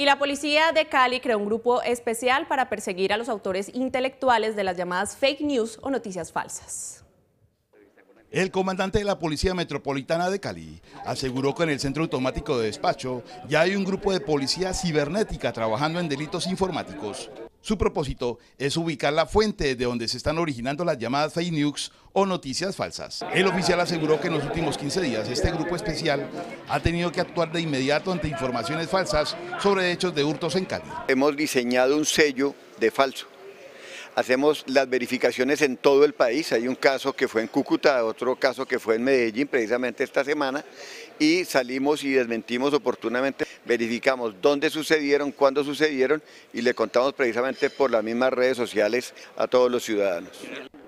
Y la policía de Cali creó un grupo especial para perseguir a los autores intelectuales de las llamadas fake news o noticias falsas. El comandante de la Policía Metropolitana de Cali aseguró que en el centro automático de despacho ya hay un grupo de policía cibernética trabajando en delitos informáticos. Su propósito es ubicar la fuente de donde se están originando las llamadas fake news o noticias falsas. El oficial aseguró que en los últimos 15 días este grupo especial ha tenido que actuar de inmediato ante informaciones falsas sobre hechos de hurtos en Cali. Hemos diseñado un sello de falso hacemos las verificaciones en todo el país. Hay un caso que fue en Cúcuta, otro caso que fue en Medellín precisamente esta semana y salimos y desmentimos oportunamente verificamos dónde sucedieron, cuándo sucedieron y le contamos precisamente por las mismas redes sociales a todos los ciudadanos.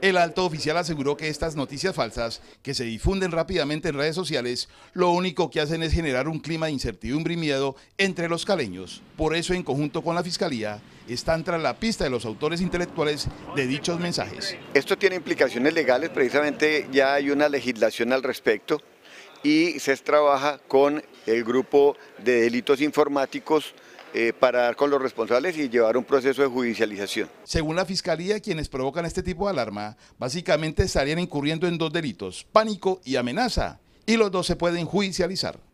El alto oficial aseguró que estas noticias falsas, que se difunden rápidamente en redes sociales, lo único que hacen es generar un clima de incertidumbre y miedo entre los caleños. Por eso, en conjunto con la Fiscalía, están tras la pista de los autores intelectuales de dichos mensajes. Esto tiene implicaciones legales, precisamente ya hay una legislación al respecto y se trabaja con el grupo de delitos informáticos eh, para dar con los responsables y llevar un proceso de judicialización. Según la Fiscalía, quienes provocan este tipo de alarma básicamente estarían incurriendo en dos delitos, pánico y amenaza, y los dos se pueden judicializar.